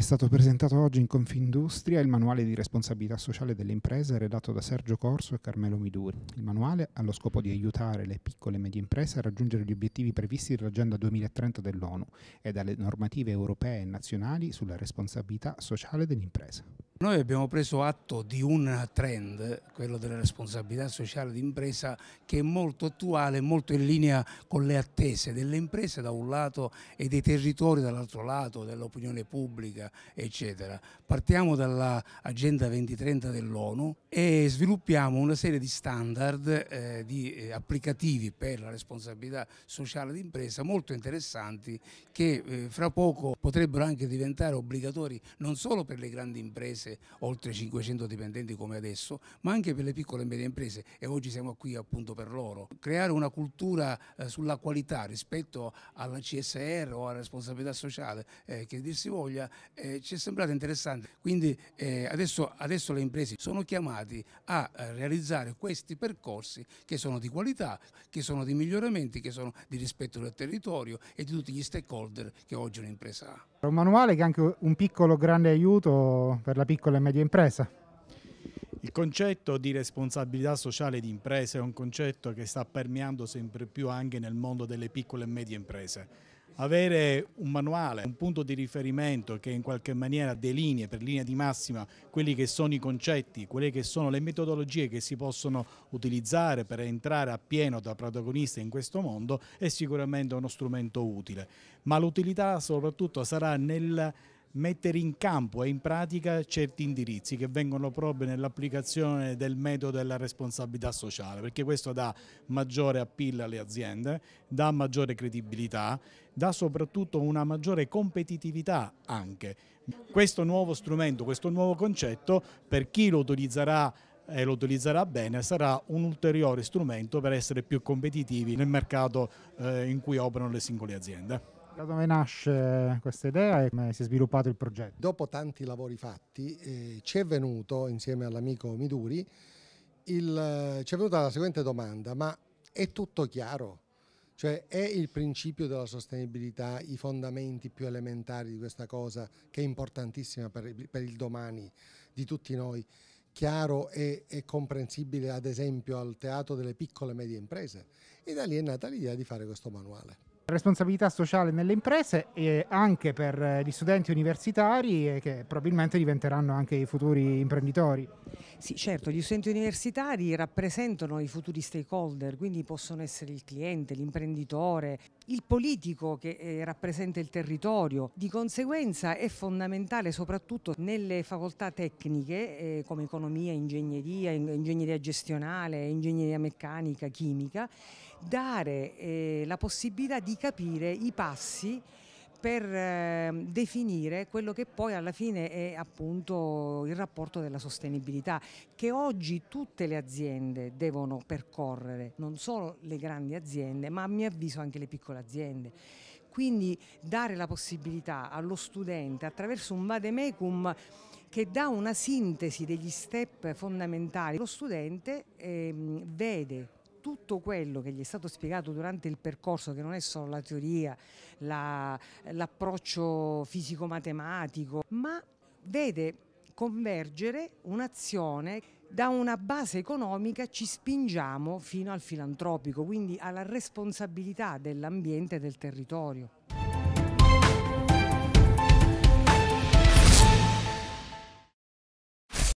È stato presentato oggi in Confindustria il manuale di responsabilità sociale delle imprese redatto da Sergio Corso e Carmelo Miduri. Il manuale ha lo scopo di aiutare le piccole e medie imprese a raggiungere gli obiettivi previsti dall'Agenda 2030 dell'ONU e dalle normative europee e nazionali sulla responsabilità sociale dell'impresa. Noi abbiamo preso atto di un trend, quello della responsabilità sociale d'impresa, che è molto attuale, molto in linea con le attese delle imprese da un lato e dei territori dall'altro lato, dell'opinione pubblica, eccetera. Partiamo dall'Agenda 2030 dell'ONU e sviluppiamo una serie di standard eh, di, eh, applicativi per la responsabilità sociale d'impresa molto interessanti che eh, fra poco potrebbero anche diventare obbligatori non solo per le grandi imprese, imprese, oltre 500 dipendenti come adesso, ma anche per le piccole e medie imprese e oggi siamo qui appunto per loro. Creare una cultura eh, sulla qualità rispetto alla CSR o alla responsabilità sociale, eh, che dir si voglia, eh, ci è sembrata interessante. Quindi eh, adesso, adesso, le imprese sono chiamate a eh, realizzare questi percorsi che sono di qualità, che sono di miglioramenti, che sono di rispetto del territorio e di tutti gli stakeholder che oggi un'impresa ha un manuale che è anche un piccolo grande aiuto per la piccola e media impresa. Il concetto di responsabilità sociale di impresa è un concetto che sta permeando sempre più anche nel mondo delle piccole e medie imprese avere un manuale, un punto di riferimento che in qualche maniera delinei per linea di massima quelli che sono i concetti, quelle che sono le metodologie che si possono utilizzare per entrare appieno da protagonista in questo mondo è sicuramente uno strumento utile, ma l'utilità soprattutto sarà nel mettere in campo e in pratica certi indirizzi che vengono proprio nell'applicazione del metodo della responsabilità sociale, perché questo dà maggiore appeal alle aziende, dà maggiore credibilità, dà soprattutto una maggiore competitività anche. Questo nuovo strumento, questo nuovo concetto, per chi lo utilizzerà e eh, lo utilizzerà bene, sarà un ulteriore strumento per essere più competitivi nel mercato eh, in cui operano le singole aziende. Da dove nasce questa idea e come si è sviluppato il progetto? Dopo tanti lavori fatti, eh, ci è venuto, insieme all'amico Miduri, il, eh, ci è venuta la seguente domanda, ma è tutto chiaro? Cioè è il principio della sostenibilità, i fondamenti più elementari di questa cosa che è importantissima per, per il domani di tutti noi, chiaro e, e, comprensibile ad esempio al teatro delle piccole e medie imprese? E da lì è nata l'idea di fare questo manuale responsabilità sociale nelle imprese e anche per eh, gli studenti universitari eh, che probabilmente diventeranno anche i futuri imprenditori. Sì, certo, gli studenti universitari rappresentano i futuri stakeholder, quindi possono essere il cliente, l'imprenditore, il politico che eh, rappresenta il territorio. Di conseguenza è fondamentale soprattutto nelle facoltà tecniche eh, come economia, ingegneria, ingegneria gestionale, ingegneria meccanica, chimica, dare eh, la possibilità di capire i passi per ehm, definire quello che poi alla fine è appunto il rapporto della sostenibilità che oggi tutte le aziende devono percorrere, non solo le grandi aziende, ma a mio avviso anche le piccole aziende. Quindi dare la possibilità allo studente attraverso un vademecum che dà una sintesi degli step fondamentali, lo studente eh, vede tutto quello che gli è stato spiegato durante il percorso, che non è solo la teoria, la, l'approccio fisico-matematico, ma vede convergere un'azione da una base economica ci spingiamo fino al filantropico, quindi alla responsabilità dell'ambiente e del territorio.